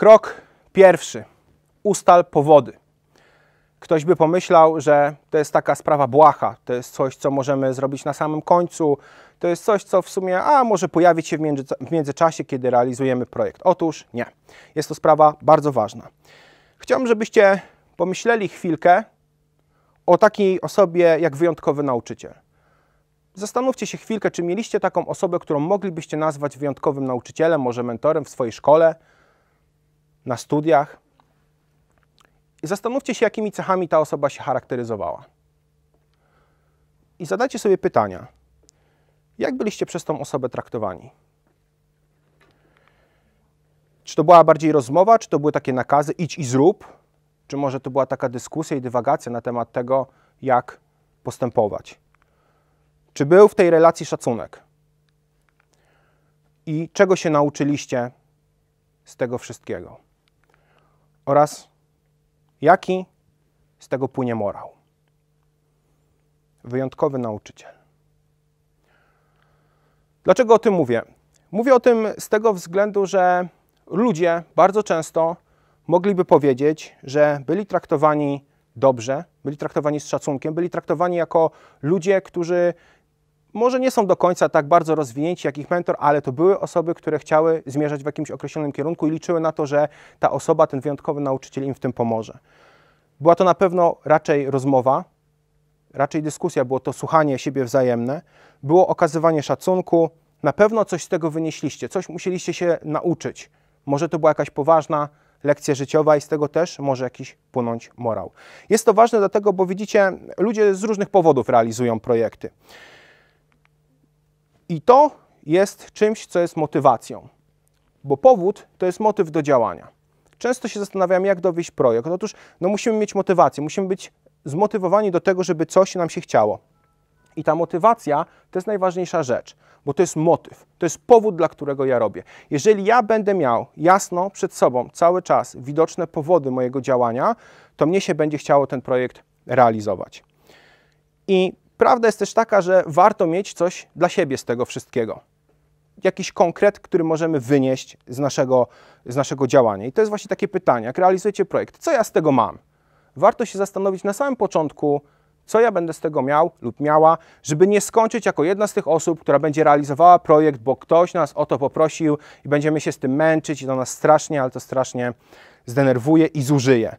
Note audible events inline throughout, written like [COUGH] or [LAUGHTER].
Krok pierwszy. Ustal powody. Ktoś by pomyślał, że to jest taka sprawa błaha, to jest coś, co możemy zrobić na samym końcu, to jest coś, co w sumie, a może pojawić się w, międzyczasie, kiedy realizujemy projekt. Otóż nie. Jest to sprawa bardzo ważna. Chciałbym, żebyście pomyśleli chwilkę o takiej osobie jak wyjątkowy nauczyciel. Zastanówcie się chwilkę, czy mieliście taką osobę, którą moglibyście nazwać wyjątkowym nauczycielem, może mentorem w swojej szkole, na studiach. I zastanówcie się, jakimi cechami ta osoba się charakteryzowała. I zadajcie sobie pytania, jak byliście przez tą osobę traktowani? Czy to była bardziej rozmowa, czy to były takie nakazy idź i zrób? Czy może to była taka dyskusja i dywagacja na temat tego, jak postępować? Czy był w tej relacji szacunek? I czego się nauczyliście z tego wszystkiego? oraz jaki z tego płynie morał. Wyjątkowy nauczyciel. Dlaczego o tym mówię? Mówię o tym z tego względu, że ludzie bardzo często mogliby powiedzieć, że byli traktowani dobrze, byli traktowani z szacunkiem, byli traktowani jako ludzie, którzy może nie są do końca tak bardzo rozwinięci jak ich mentor, ale to były osoby, które chciały zmierzać w jakimś określonym kierunku i liczyły na to, że ta osoba, ten wyjątkowy nauczyciel im w tym pomoże. Była to na pewno raczej rozmowa, raczej dyskusja, było to słuchanie siebie wzajemne, było okazywanie szacunku. Na pewno coś z tego wynieśliście, coś musieliście się nauczyć. Może to była jakaś poważna lekcja życiowa i z tego też może jakiś płynąć morał. Jest to ważne dlatego, bo widzicie, ludzie z różnych powodów realizują projekty. I to jest czymś, co jest motywacją, bo powód to jest motyw do działania. Często się zastanawiam, jak dowieść projekt. Otóż no, musimy mieć motywację, musimy być zmotywowani do tego, żeby coś nam się chciało. I ta motywacja to jest najważniejsza rzecz, bo to jest motyw, to jest powód, dla którego ja robię. Jeżeli ja będę miał jasno przed sobą cały czas widoczne powody mojego działania, to mnie się będzie chciało ten projekt realizować. I Prawda jest też taka, że warto mieć coś dla siebie z tego wszystkiego. Jakiś konkret, który możemy wynieść z naszego, z naszego działania. I to jest właśnie takie pytanie, jak realizujecie projekt, co ja z tego mam? Warto się zastanowić na samym początku, co ja będę z tego miał lub miała, żeby nie skończyć jako jedna z tych osób, która będzie realizowała projekt, bo ktoś nas o to poprosił i będziemy się z tym męczyć i to nas strasznie, ale to strasznie zdenerwuje i zużyje.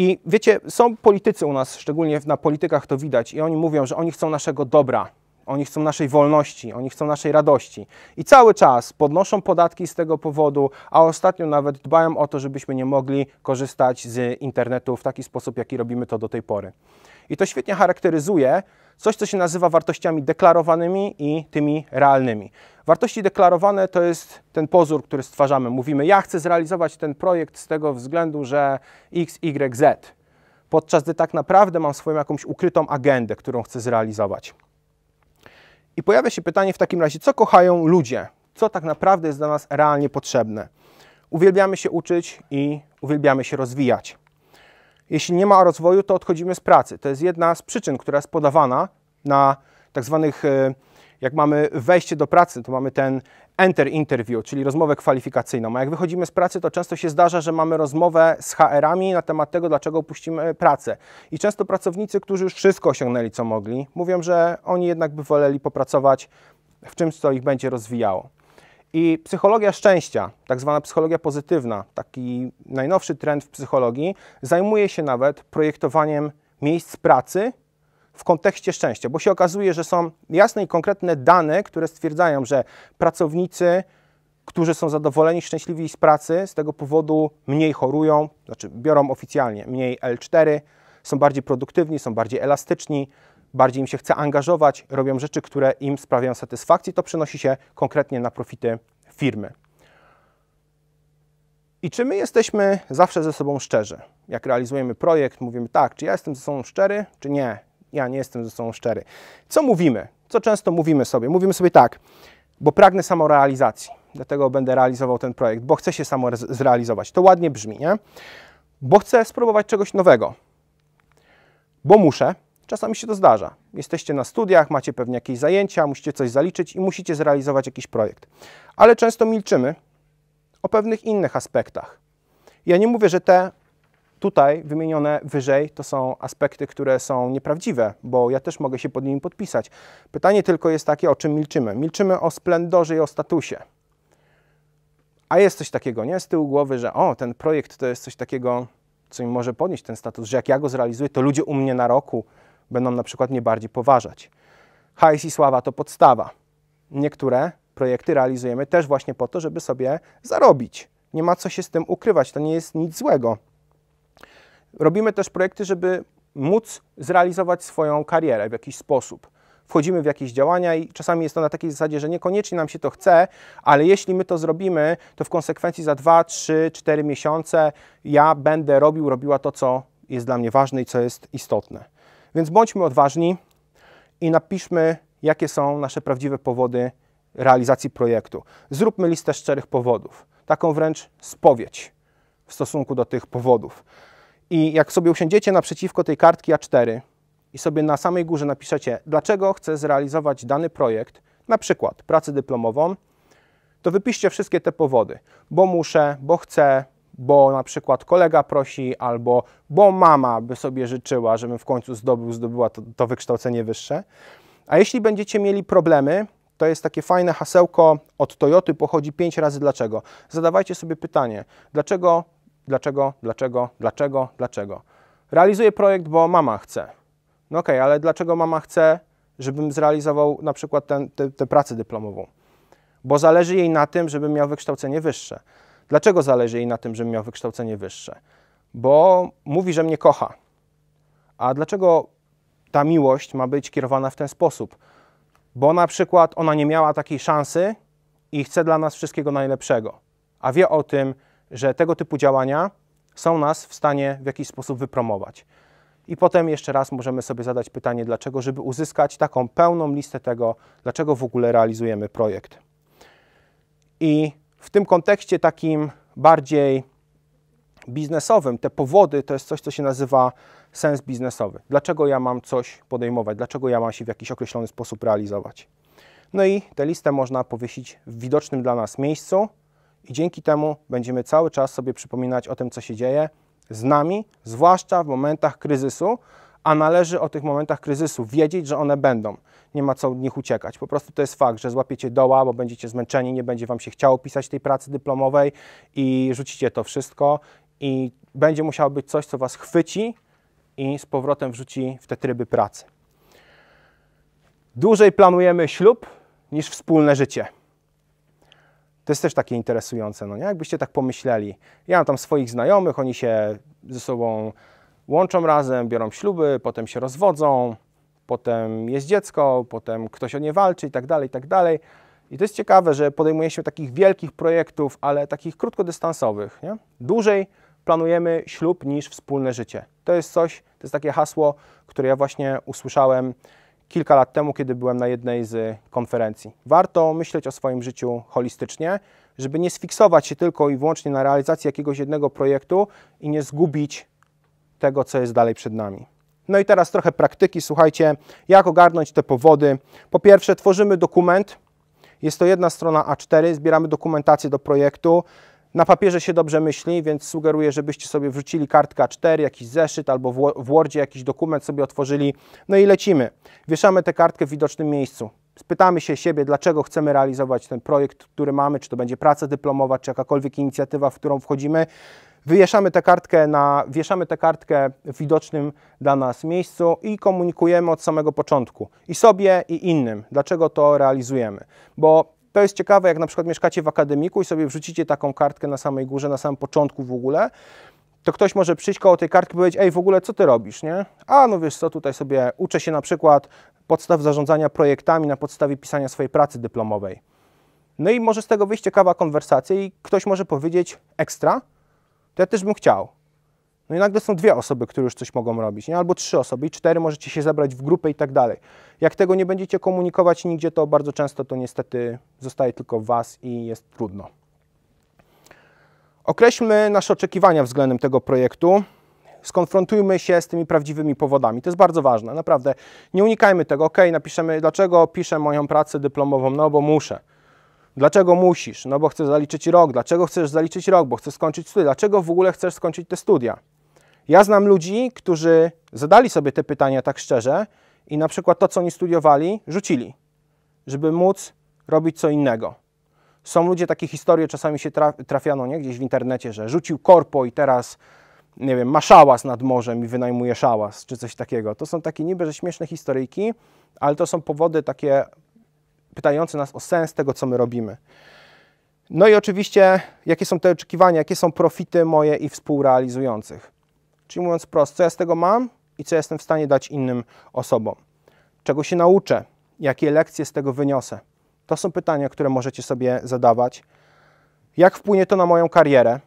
I wiecie, są politycy u nas, szczególnie na politykach to widać, i oni mówią, że oni chcą naszego dobra, oni chcą naszej wolności, oni chcą naszej radości. I cały czas podnoszą podatki z tego powodu, a ostatnio nawet dbają o to, żebyśmy nie mogli korzystać z internetu w taki sposób, jaki robimy to do tej pory. I to świetnie charakteryzuje coś, co się nazywa wartościami deklarowanymi i tymi realnymi. Wartości deklarowane to jest ten pozór, który stwarzamy. Mówimy, ja chcę zrealizować ten projekt z tego względu, że X, Y, Z. Podczas gdy tak naprawdę mam swoją jakąś ukrytą agendę, którą chcę zrealizować. I pojawia się pytanie w takim razie, co kochają ludzie? Co tak naprawdę jest dla nas realnie potrzebne? Uwielbiamy się uczyć i uwielbiamy się rozwijać. Jeśli nie ma rozwoju, to odchodzimy z pracy. To jest jedna z przyczyn, która jest podawana na tak zwanych, e, jak mamy wejście do pracy, to mamy ten enter interview, czyli rozmowę kwalifikacyjną. A jak wychodzimy z pracy, to często się zdarza, że mamy rozmowę z HR-ami na temat tego, dlaczego opuścimy pracę. I często pracownicy, którzy już wszystko osiągnęli, co mogli, mówią, że oni jednak by woleli popracować w czymś, co ich będzie rozwijało. I psychologia szczęścia, tak zwana psychologia pozytywna, taki najnowszy trend w psychologii, zajmuje się nawet projektowaniem miejsc pracy w kontekście szczęścia, bo się okazuje, że są jasne i konkretne dane, które stwierdzają, że pracownicy, którzy są zadowoleni, szczęśliwi z pracy, z tego powodu mniej chorują, znaczy biorą oficjalnie mniej L4, są bardziej produktywni, są bardziej elastyczni, bardziej im się chce angażować, robią rzeczy, które im sprawiają satysfakcję, to przenosi się konkretnie na profity firmy. I czy my jesteśmy zawsze ze sobą szczerzy? Jak realizujemy projekt, mówimy tak, czy ja jestem ze sobą szczery, czy nie? Ja nie jestem ze sobą szczery. Co mówimy? Co często mówimy sobie? Mówimy sobie tak, bo pragnę samorealizacji, dlatego będę realizował ten projekt, bo chcę się samo zrealizować. To ładnie brzmi, nie? Bo chcę spróbować czegoś nowego, bo muszę, Czasami się to zdarza. Jesteście na studiach, macie pewnie jakieś zajęcia, musicie coś zaliczyć i musicie zrealizować jakiś projekt. Ale często milczymy o pewnych innych aspektach. Ja nie mówię, że te tutaj wymienione wyżej to są aspekty, które są nieprawdziwe, bo ja też mogę się pod nimi podpisać. Pytanie tylko jest takie, o czym milczymy. Milczymy o splendorze i o statusie. A jest coś takiego, nie? Z tyłu głowy, że o, ten projekt to jest coś takiego, co im może podnieść ten status, że jak ja go zrealizuję, to ludzie u mnie na roku będą na przykład mnie bardziej poważać. Hajs i sława to podstawa. Niektóre projekty realizujemy też właśnie po to, żeby sobie zarobić. Nie ma co się z tym ukrywać, to nie jest nic złego. Robimy też projekty, żeby móc zrealizować swoją karierę w jakiś sposób. Wchodzimy w jakieś działania i czasami jest to na takiej zasadzie, że niekoniecznie nam się to chce, ale jeśli my to zrobimy, to w konsekwencji za 2, 3, 4 miesiące ja będę robił, robiła to, co jest dla mnie ważne i co jest istotne. Więc bądźmy odważni i napiszmy, jakie są nasze prawdziwe powody realizacji projektu. Zróbmy listę szczerych powodów, taką wręcz spowiedź w stosunku do tych powodów. I jak sobie usiądziecie naprzeciwko tej kartki A4 i sobie na samej górze napiszecie, dlaczego chcę zrealizować dany projekt, na przykład pracę dyplomową, to wypiszcie wszystkie te powody, bo muszę, bo chcę, bo na przykład kolega prosi, albo bo mama by sobie życzyła, żebym w końcu zdobył, zdobyła to, to wykształcenie wyższe. A jeśli będziecie mieli problemy, to jest takie fajne hasełko od Toyoty pochodzi pięć razy dlaczego. Zadawajcie sobie pytanie, dlaczego, dlaczego, dlaczego, dlaczego, dlaczego. Realizuję projekt, bo mama chce. No okej, okay, ale dlaczego mama chce, żebym zrealizował na przykład tę te, pracę dyplomową? Bo zależy jej na tym, żebym miał wykształcenie wyższe. Dlaczego zależy jej na tym, żebym miał wykształcenie wyższe? Bo mówi, że mnie kocha. A dlaczego ta miłość ma być kierowana w ten sposób? Bo na przykład ona nie miała takiej szansy i chce dla nas wszystkiego najlepszego, a wie o tym, że tego typu działania są nas w stanie w jakiś sposób wypromować. I potem jeszcze raz możemy sobie zadać pytanie, dlaczego, żeby uzyskać taką pełną listę tego, dlaczego w ogóle realizujemy projekt. I w tym kontekście takim bardziej biznesowym, te powody to jest coś, co się nazywa sens biznesowy. Dlaczego ja mam coś podejmować? Dlaczego ja mam się w jakiś określony sposób realizować? No i tę listę można powiesić w widocznym dla nas miejscu i dzięki temu będziemy cały czas sobie przypominać o tym, co się dzieje z nami, zwłaszcza w momentach kryzysu, a należy o tych momentach kryzysu wiedzieć, że one będą. Nie ma co od nich uciekać. Po prostu to jest fakt, że złapiecie doła, bo będziecie zmęczeni, nie będzie wam się chciało pisać tej pracy dyplomowej i rzucicie to wszystko i będzie musiało być coś, co was chwyci i z powrotem wrzuci w te tryby pracy. Dłużej planujemy ślub niż wspólne życie. To jest też takie interesujące, no nie? Jakbyście tak pomyśleli. Ja mam tam swoich znajomych, oni się ze sobą łączą razem, biorą śluby, potem się rozwodzą, potem jest dziecko, potem ktoś o nie walczy i tak dalej, i tak dalej. I to jest ciekawe, że podejmuje się takich wielkich projektów, ale takich krótkodystansowych. Nie? Dłużej planujemy ślub niż wspólne życie. To jest coś, to jest takie hasło, które ja właśnie usłyszałem kilka lat temu, kiedy byłem na jednej z konferencji. Warto myśleć o swoim życiu holistycznie, żeby nie sfiksować się tylko i wyłącznie na realizacji jakiegoś jednego projektu i nie zgubić tego, co jest dalej przed nami. No i teraz trochę praktyki, słuchajcie, jak ogarnąć te powody. Po pierwsze, tworzymy dokument. Jest to jedna strona A4, zbieramy dokumentację do projektu. Na papierze się dobrze myśli, więc sugeruję, żebyście sobie wrzucili kartkę A4, jakiś zeszyt albo w Wordzie jakiś dokument sobie otworzyli. No i lecimy. Wieszamy tę kartkę w widocznym miejscu. Spytamy się siebie, dlaczego chcemy realizować ten projekt, który mamy, czy to będzie praca dyplomowa, czy jakakolwiek inicjatywa, w którą wchodzimy wieszamy tę kartkę na, wieszamy tę kartkę w widocznym dla nas miejscu i komunikujemy od samego początku i sobie i innym, dlaczego to realizujemy. Bo to jest ciekawe, jak na przykład mieszkacie w akademiku i sobie wrzucicie taką kartkę na samej górze, na samym początku w ogóle, to ktoś może przyjść koło tej kartki i powiedzieć, ej, w ogóle co ty robisz, nie? A, no wiesz co, tutaj sobie uczę się na przykład podstaw zarządzania projektami na podstawie pisania swojej pracy dyplomowej. No i może z tego wyjść ciekawa konwersacja i ktoś może powiedzieć, ekstra, to ja też bym chciał. No i nagle są dwie osoby, które już coś mogą robić, nie? albo trzy osoby i cztery możecie się zabrać w grupę i tak dalej. Jak tego nie będziecie komunikować nigdzie, to bardzo często to niestety zostaje tylko w Was i jest trudno. Określmy nasze oczekiwania względem tego projektu. Skonfrontujmy się z tymi prawdziwymi powodami. To jest bardzo ważne, naprawdę. Nie unikajmy tego. Ok, napiszemy, dlaczego piszę moją pracę dyplomową? No bo muszę. Dlaczego musisz? No bo chcesz zaliczyć rok. Dlaczego chcesz zaliczyć rok? Bo chcesz skończyć studia. Dlaczego w ogóle chcesz skończyć te studia? Ja znam ludzi, którzy zadali sobie te pytania tak szczerze i na przykład to, co oni studiowali, rzucili, żeby móc robić co innego. Są ludzie, takie historie czasami się trafiano nie? gdzieś w internecie, że rzucił korpo i teraz, nie wiem, ma szałas nad morzem i wynajmuje szałas, czy coś takiego. To są takie niby, że śmieszne historyjki, ale to są powody takie pytający nas o sens tego, co my robimy. No i oczywiście, jakie są te oczekiwania, jakie są profity moje i współrealizujących. Czyli mówiąc prosto, co ja z tego mam i co jestem w stanie dać innym osobom. Czego się nauczę, jakie lekcje z tego wyniosę. To są pytania, które możecie sobie zadawać. Jak wpłynie to na moją karierę?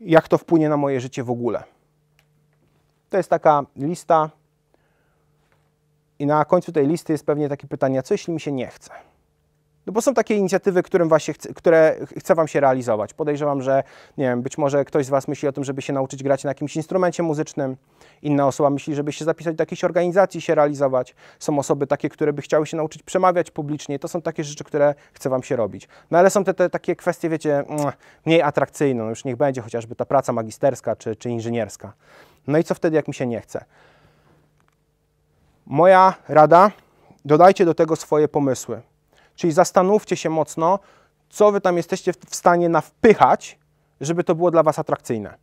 Jak to wpłynie na moje życie w ogóle? To jest taka lista i na końcu tej listy jest pewnie takie pytanie, co jeśli mi się nie chce? No bo są takie inicjatywy, którym właśnie chce, które chce Wam się realizować. Podejrzewam, że nie wiem, być może ktoś z Was myśli o tym, żeby się nauczyć grać na jakimś instrumencie muzycznym, inna osoba myśli, żeby się zapisać do jakiejś organizacji, się realizować. Są osoby takie, które by chciały się nauczyć przemawiać publicznie. To są takie rzeczy, które chce Wam się robić. No ale są te, te takie kwestie, wiecie, mm, mniej atrakcyjne. No już niech będzie chociażby ta praca magisterska czy, czy inżynierska. No i co wtedy, jak mi się nie chce? Moja rada, dodajcie do tego swoje pomysły. Czyli zastanówcie się mocno, co wy tam jesteście w stanie nawpychać, żeby to było dla was atrakcyjne.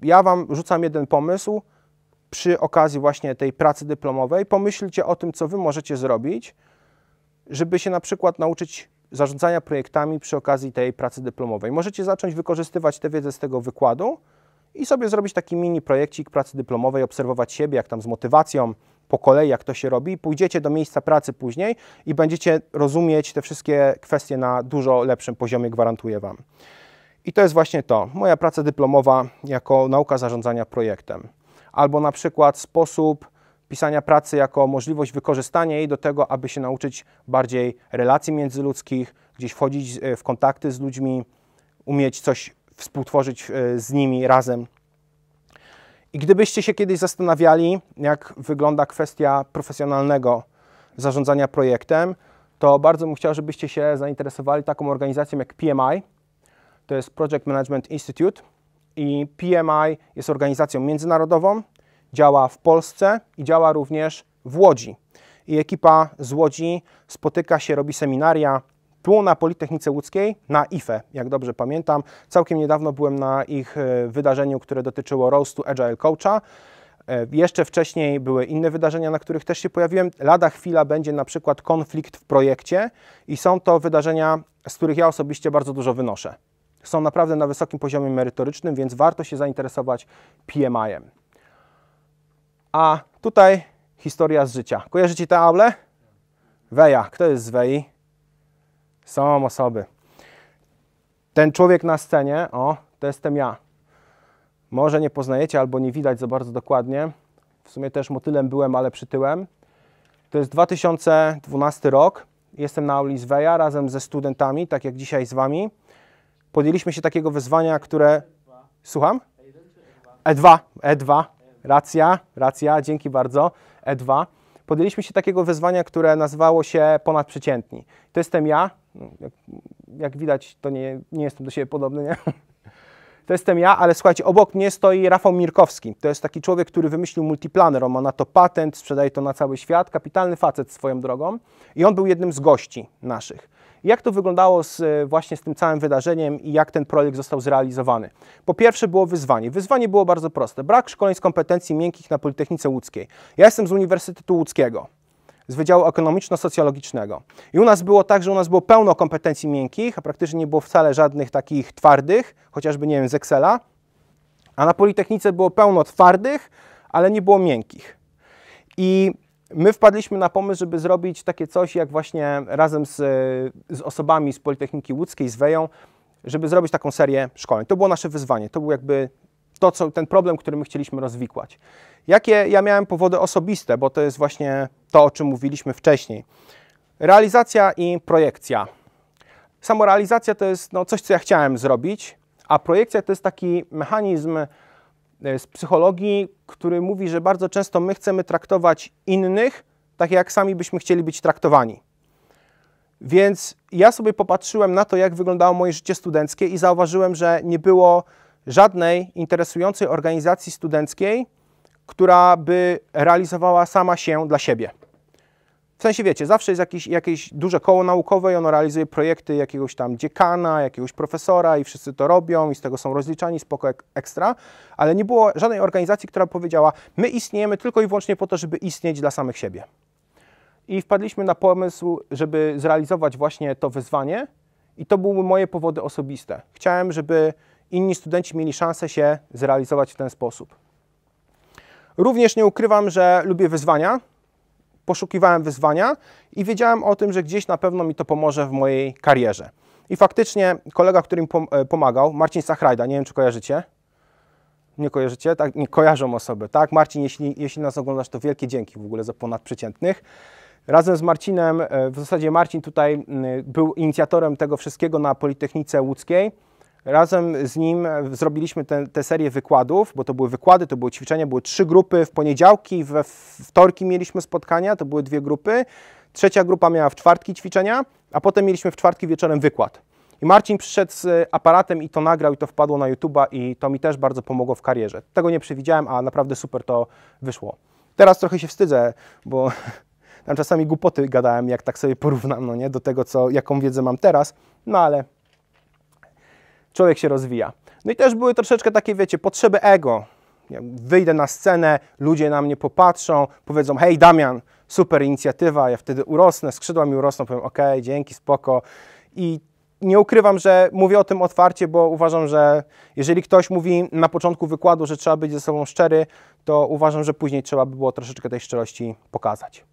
Ja wam rzucam jeden pomysł. Przy okazji właśnie tej pracy dyplomowej pomyślcie o tym, co wy możecie zrobić, żeby się na przykład nauczyć zarządzania projektami przy okazji tej pracy dyplomowej. Możecie zacząć wykorzystywać tę wiedzę z tego wykładu i sobie zrobić taki mini projekcik pracy dyplomowej, obserwować siebie, jak tam z motywacją, po kolei, jak to się robi. Pójdziecie do miejsca pracy później i będziecie rozumieć te wszystkie kwestie na dużo lepszym poziomie, gwarantuję Wam. I to jest właśnie to. Moja praca dyplomowa jako nauka zarządzania projektem. Albo na przykład sposób pisania pracy jako możliwość wykorzystania jej do tego, aby się nauczyć bardziej relacji międzyludzkich, gdzieś wchodzić e, w kontakty z ludźmi, umieć coś współtworzyć e, z nimi razem. I gdybyście się kiedyś zastanawiali, jak wygląda kwestia profesjonalnego zarządzania projektem, to bardzo bym chciał, żebyście się zainteresowali taką organizacją jak PMI. To jest Project Management Institute. I PMI jest organizacją międzynarodową, działa w Polsce i działa również w Łodzi. I ekipa z Łodzi spotyka się, robi seminaria, tu na Politechnice Łódzkiej, na IFE, jak dobrze pamiętam. Całkiem niedawno byłem na ich e, wydarzeniu, które dotyczyło roastu Agile Coacha. E, jeszcze wcześniej były inne wydarzenia, na których też się pojawiłem. Lada chwila będzie na przykład konflikt w projekcie i są to wydarzenia, z których ja osobiście bardzo dużo wynoszę. Są naprawdę na wysokim poziomie merytorycznym, więc warto się zainteresować PMI-em. A tutaj historia z życia. Kojarzycie tę aulę? Weja. Kto jest z Wei? są osoby. Ten człowiek na scenie, o, to jestem ja. Może nie poznajecie albo nie widać za bardzo dokładnie. W sumie też motylem byłem, ale przytyłem. To jest 2012 rok. Jestem na ulicy Zweja razem ze studentami, tak jak dzisiaj z Wami. Podjęliśmy się takiego wyzwania, które... Słucham? E2, E2, racja, racja, dzięki bardzo, E2. Podjęliśmy się takiego wyzwania, które nazywało się Ponadprzeciętni. To jestem ja, no, jak, jak, widać, to nie, nie jestem do siebie podobny, nie? To jestem ja, ale słuchajcie, obok mnie stoi Rafał Mirkowski. To jest taki człowiek, który wymyślił multiplaner. On ma na to patent, sprzedaje to na cały świat. Kapitalny facet swoją drogą. I on był jednym z gości naszych. Jak to wyglądało z, e, właśnie z tym całym wydarzeniem i jak ten projekt został zrealizowany? Po pierwsze było wyzwanie. Wyzwanie było bardzo proste. Brak szkoleń z kompetencji miękkich na Politechnice Łódzkiej. Ja jestem z Uniwersytetu Łódzkiego z Wydziału Ekonomiczno-Socjologicznego. I u nas było tak, że u nas było pełno kompetencji miękkich, a praktycznie nie było wcale żadnych takich twardych, chociażby, nie wiem, z Excela. A na Politechnice było pełno twardych, ale nie było miękkich. I my wpadliśmy na pomysł, żeby zrobić takie coś, jak właśnie razem z, z osobami z Politechniki Łódzkiej, z Weją, żeby zrobić taką serię szkoleń. To było nasze wyzwanie, to był jakby to, co, ten problem, który my chcieliśmy rozwikłać. Jakie ja miałem powody osobiste, bo to jest właśnie to, o czym mówiliśmy wcześniej. Realizacja i projekcja. Samorealizacja to jest no, coś, co ja chciałem zrobić, a projekcja to jest taki mechanizm e, z psychologii, który mówi, że bardzo często my chcemy traktować innych tak, jak sami byśmy chcieli być traktowani. Więc ja sobie popatrzyłem na to, jak wyglądało moje życie studenckie i zauważyłem, że nie było żadnej interesującej organizacji studenckiej, która by realizowała sama się dla siebie. W sensie wiecie, zawsze jest jakieś, jakieś duże koło naukowe i ono realizuje projekty jakiegoś tam dziekana, jakiegoś profesora i wszyscy to robią i z tego są rozliczani, spoko ekstra, ale nie było żadnej organizacji, która powiedziała, my istniejemy tylko i wyłącznie po to, żeby istnieć dla samych siebie. I wpadliśmy na pomysł, żeby zrealizować właśnie to wyzwanie i to były moje powody osobiste. Chciałem, żeby inni studenci mieli szansę się zrealizować w ten sposób. Również nie ukrywam, że lubię wyzwania, poszukiwałem wyzwania i wiedziałem o tym, że gdzieś na pewno mi to pomoże w mojej karierze. I faktycznie kolega, który mi e, pomagał, Marcin Sachrajda, nie wiem czy kojarzycie, nie kojarzycie, tak, nie kojarzą osoby, tak? Marcin, jeśli, jeśli nas oglądasz, to wielkie dzięki w ogóle za ponadprzeciętnych. Razem z Marcinem, e, w zasadzie Marcin tutaj był inicjatorem tego wszystkiego na Politechnice Łódzkiej. Razem z nim e, zrobiliśmy tę serię wykładów, bo to były wykłady, to były ćwiczenia, były trzy grupy w poniedziałki, we wtorki mieliśmy spotkania, to były dwie grupy. Trzecia grupa miała w czwartki ćwiczenia, a potem mieliśmy w czwartki wieczorem wykład. I Marcin przyszedł z aparatem i to nagrał i to wpadło na YouTube'a i to mi też bardzo pomogło w karierze. Tego nie przewidziałem, a naprawdę super to wyszło. Teraz trochę się wstydzę, bo [LAUGHS] tam czasami głupoty gadałem, jak tak sobie porównam, no nie, do tego, co, jaką wiedzę mam teraz, no ale człowiek się rozwija. No i też były troszeczkę takie, wiecie, potrzeby ego. Ja wyjdę na scenę, ludzie na mnie popatrzą, powiedzą, hej Damian, super inicjatywa, ja wtedy urosnę, skrzydła mi urosną, powiem, "OK, dzięki, spoko. I nie ukrywam, że mówię o tym otwarcie, bo uważam, że jeżeli ktoś mówi na początku wykładu, że trzeba być ze sobą szczery, to uważam, że później trzeba by było troszeczkę tej szczerości pokazać.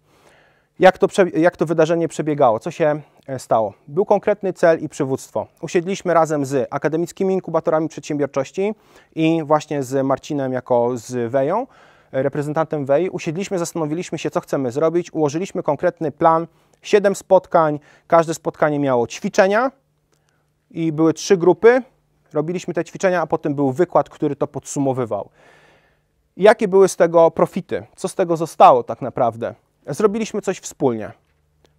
Jak to, jak to wydarzenie przebiegało? Co się e, stało? Był konkretny cel i przywództwo. Usiedliśmy razem z akademickimi inkubatorami przedsiębiorczości i właśnie z Marcinem jako z Weją, e, reprezentantem Wej. Usiedliśmy, zastanowiliśmy się, co chcemy zrobić, ułożyliśmy konkretny plan, siedem spotkań, każde spotkanie miało ćwiczenia i były trzy grupy. Robiliśmy te ćwiczenia, a potem był wykład, który to podsumowywał. Jakie były z tego profity? Co z tego zostało tak naprawdę? zrobiliśmy coś wspólnie.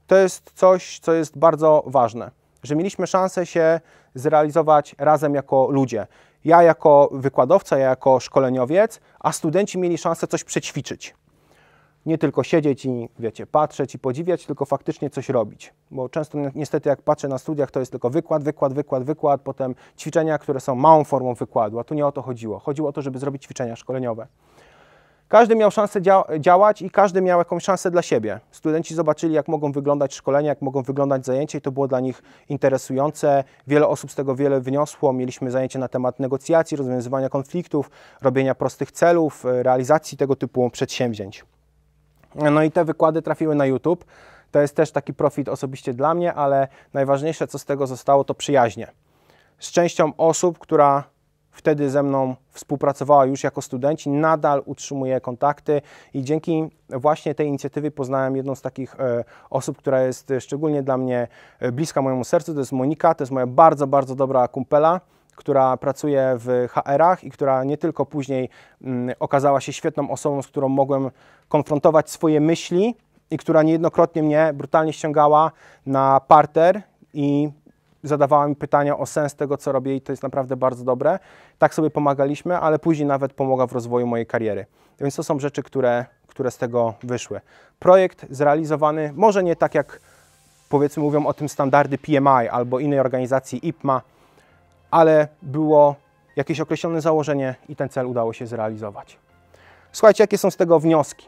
To jest coś, co jest bardzo ważne, że mieliśmy szansę się zrealizować razem jako ludzie. Ja jako wykładowca, ja jako szkoleniowiec, a studenci mieli szansę coś przećwiczyć. Nie tylko siedzieć i, wiecie, patrzeć i podziwiać, tylko faktycznie coś robić. Bo często niestety jak patrzę na studiach, to jest tylko wykład, wykład, wykład, wykład, potem ćwiczenia, które są małą formą wykładu, a tu nie o to chodziło. Chodziło o to, żeby zrobić ćwiczenia szkoleniowe. Każdy miał szansę dzia działać i każdy miał jakąś szansę dla siebie. Studenci zobaczyli, jak mogą wyglądać szkolenia, jak mogą wyglądać zajęcia i to było dla nich interesujące. Wiele osób z tego wiele wyniosło. Mieliśmy zajęcia na temat negocjacji, rozwiązywania konfliktów, robienia prostych celów, e, realizacji tego typu przedsięwzięć. No i te wykłady trafiły na YouTube. To jest też taki profit osobiście dla mnie, ale najważniejsze, co z tego zostało, to przyjaźnie. Z częścią osób, która wtedy ze mną współpracowała już jako studenci, nadal utrzymuje kontakty i dzięki właśnie tej inicjatywie poznałem jedną z takich e, osób, która jest szczególnie dla mnie e, bliska mojemu sercu, to jest Monika, to jest moja bardzo, bardzo dobra kumpela, która pracuje w HR-ach i która nie tylko później mm, okazała się świetną osobą, z którą mogłem konfrontować swoje myśli i która niejednokrotnie mnie brutalnie ściągała na parter i zadawała mi pytania o sens tego, co robię i to jest naprawdę bardzo dobre. Tak sobie pomagaliśmy, ale później nawet pomogła w rozwoju mojej kariery. Więc to są rzeczy, które, które z tego wyszły. Projekt zrealizowany może nie tak jak powiedzmy mówią o tym standardy PMI albo innej organizacji IPMA, ale było jakieś określone założenie i ten cel udało się zrealizować. Słuchajcie, jakie są z tego wnioski?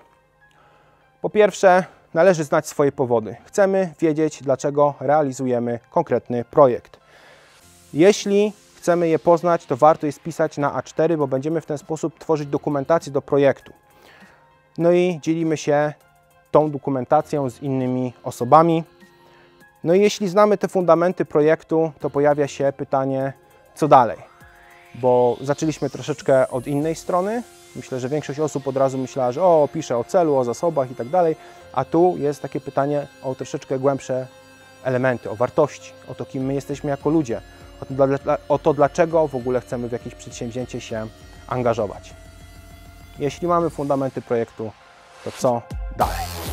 Po pierwsze, należy znać swoje powody. Chcemy wiedzieć, dlaczego realizujemy konkretny projekt. Jeśli chcemy je poznać, to warto je spisać na A4, bo będziemy w ten sposób tworzyć dokumentację do projektu. No i dzielimy się tą dokumentacją z innymi osobami. No i jeśli znamy te fundamenty projektu, to pojawia się pytanie, co dalej? Bo zaczęliśmy troszeczkę od innej strony, Myślę, że większość osób od razu myślała, że o, piszę o celu, o zasobach i tak dalej, a tu jest takie pytanie o troszeczkę głębsze elementy, o wartości, o to, kim my jesteśmy jako ludzie, o to, dlaczego w ogóle chcemy w jakieś przedsięwzięcie się angażować. Jeśli mamy fundamenty projektu, to co dalej?